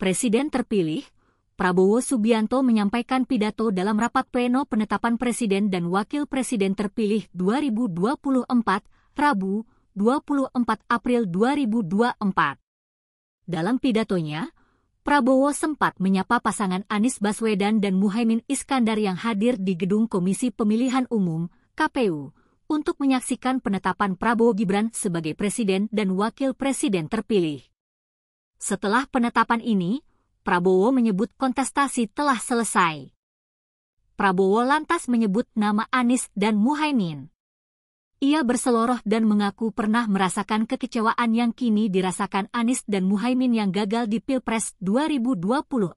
Presiden terpilih, Prabowo Subianto menyampaikan pidato dalam rapat pleno penetapan Presiden dan Wakil Presiden terpilih 2024, Rabu, 24 April 2024. Dalam pidatonya, Prabowo sempat menyapa pasangan Anies Baswedan dan Muhaimin Iskandar yang hadir di Gedung Komisi Pemilihan Umum, KPU, untuk menyaksikan penetapan Prabowo Gibran sebagai Presiden dan Wakil Presiden terpilih. Setelah penetapan ini, Prabowo menyebut kontestasi telah selesai. Prabowo lantas menyebut nama Anies dan Muhaimin. Ia berseloroh dan mengaku pernah merasakan kekecewaan yang kini dirasakan Anies dan Muhaimin yang gagal di Pilpres 2024.